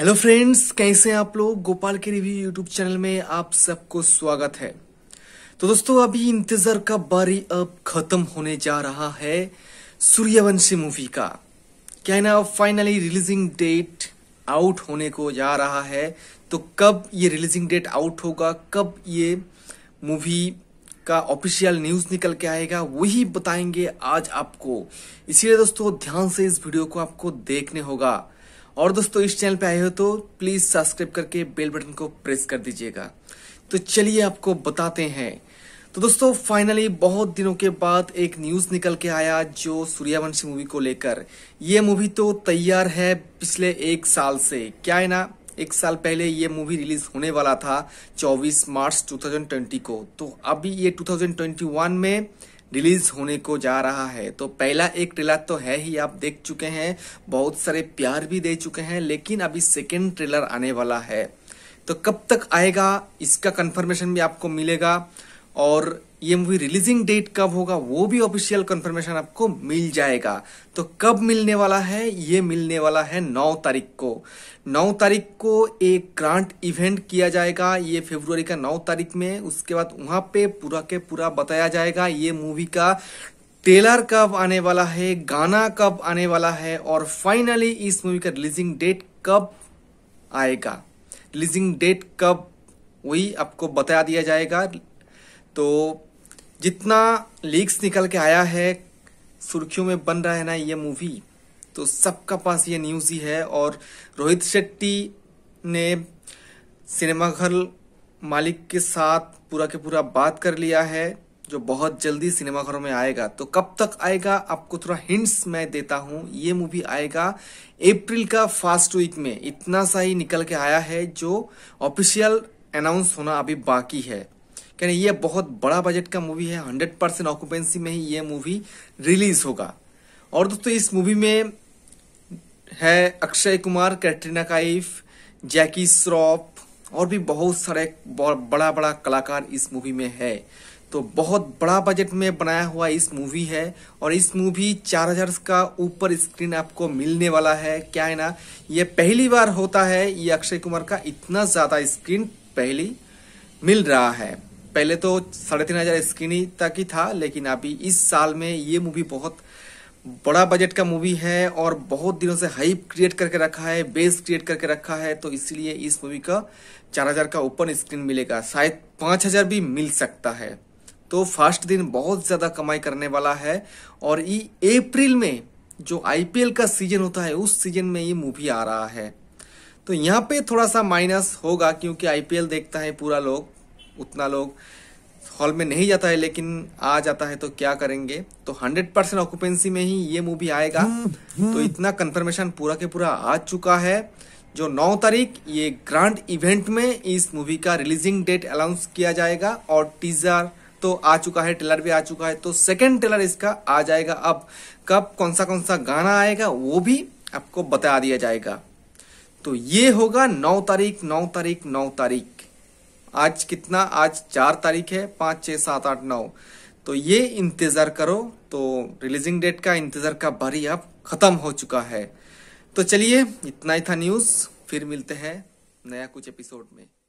Hello friends कैसे हैं आप लोग गोपाल के रिव्यू यूट्यूब चैनल में आप सबको स्वागत है तो दोस्तों अभी इंतजार का बारी अब खत्म होने जा रहा है सूर्यवंशी मूवी का क्या है ना फाइनली रिलीजिंग डेट आउट होने को जा रहा है तो कब ये रिलीजिंग डेट आउट होगा कब ये मूवी का ऑफिशियल न्यूज निकल के आएगा वही बताएंगे आज आपको इसीलिए दोस्तों ध्यान से इस वीडियो को आपको देखने होगा और दोस्तों इस चैनल पे आए हो तो प्लीज सब्सक्राइब करके बेल बटन को प्रेस कर दीजिएगा तो चलिए आपको बताते हैं तो दोस्तों फाइनली बहुत दिनों के बाद एक न्यूज निकल के आया जो सूर्यवंशी मूवी को लेकर ये मूवी तो तैयार है पिछले एक साल से क्या है ना एक साल पहले ये मूवी रिलीज होने वाला था 24 मार्च 2020 को तो अभी ये 2021 में रिलीज होने को जा रहा है तो पहला एक ट्रेलर तो है ही आप देख चुके हैं बहुत सारे प्यार भी दे चुके हैं लेकिन अभी सेकेंड ट्रेलर आने वाला है तो कब तक आएगा इसका कंफर्मेशन भी आपको मिलेगा और ये मूवी रिलीजिंग डेट कब होगा वो भी ऑफिशियल कंफर्मेशन आपको मिल जाएगा तो कब मिलने वाला है ये मिलने वाला है नौ तारीख को नौ तारीख को एक ग्रांट इवेंट किया जाएगा ये फेब्रुवरी का नौ तारीख में उसके बाद वहाँ पे पूरा के पूरा बताया जाएगा ये मूवी का ट्रेलर कब आने वाला है गाना कब आने वाला है और फाइनली इस मूवी का रिलीजिंग डेट कब आएगा रिलीजिंग डेट कब वही आपको बताया दिया जाएगा तो जितना लीक्स निकल के आया है सुर्खियों में बन रहा है ना ये मूवी तो सबका पास ये न्यूज ही है और रोहित शेट्टी ने सिनेमाघर मालिक के साथ पूरा के पूरा बात कर लिया है जो बहुत जल्दी सिनेमाघरों में आएगा तो कब तक आएगा आपको थोड़ा हिंट्स मैं देता हूँ ये मूवी आएगा अप्रैल का फर्स्ट वीक में इतना सा ही निकल के आया है जो ऑफिशियल अनाउंस होना अभी बाकी है कह ये बहुत बड़ा बजट का मूवी है हंड्रेड परसेंट ऑक्यूपेंसी में ही ये मूवी रिलीज होगा और दोस्तों इस मूवी में है अक्षय कुमार कैटरीना काइफ जैकी श्रॉफ और भी बहुत सारे बड़ा बड़ा कलाकार इस मूवी में है तो बहुत बड़ा बजट में बनाया हुआ इस मूवी है और इस मूवी चार हजार का ऊपर स्क्रीन आपको मिलने वाला है क्या है ना ये पहली बार होता है ये अक्षय कुमार का इतना ज़्यादा स्क्रीन पहली मिल रहा है पहले तो साढ़े तीन हजार स्क्रीनी तक ही था लेकिन अभी इस साल में ये मूवी बहुत बड़ा बजट का मूवी है और बहुत दिनों से हाइप क्रिएट करके रखा है बेस क्रिएट करके रखा है तो इसलिए इस मूवी का चार हजार का ओपन स्क्रीन मिलेगा शायद पांच हजार भी मिल सकता है तो फर्स्ट दिन बहुत ज्यादा कमाई करने वाला है और ये अप्रैल में जो आईपीएल का सीजन होता है उस सीजन में ये मूवी आ रहा है तो यहाँ पे थोड़ा सा माइनस होगा क्योंकि आईपीएल देखता है पूरा लोग उतना लोग हॉल में नहीं जाता है लेकिन आ जाता है तो क्या करेंगे तो 100 परसेंट ऑक्यूपेंसी में ही ये मूवी आएगा हम्म, हम्म। तो इतना कंफर्मेशन पूरा के पूरा आ चुका है जो 9 तारीख ये ग्रांड इवेंट में इस मूवी का रिलीजिंग डेट अनाउंस किया जाएगा और टीजर तो आ चुका है ट्रेलर भी आ चुका है तो सेकेंड ट्रेलर इसका आ जाएगा अब कब कौन सा कौन सा गाना आएगा वो भी आपको बता दिया जाएगा तो ये होगा नौ तारीख नौ तारीख नौ तारीख आज कितना आज चार तारीख है पाँच छः सात आठ नौ तो ये इंतज़ार करो तो रिलीजिंग डेट का इंतज़ार का बारी अब ख़त्म हो चुका है तो चलिए इतना ही था न्यूज़ फिर मिलते हैं नया कुछ एपिसोड में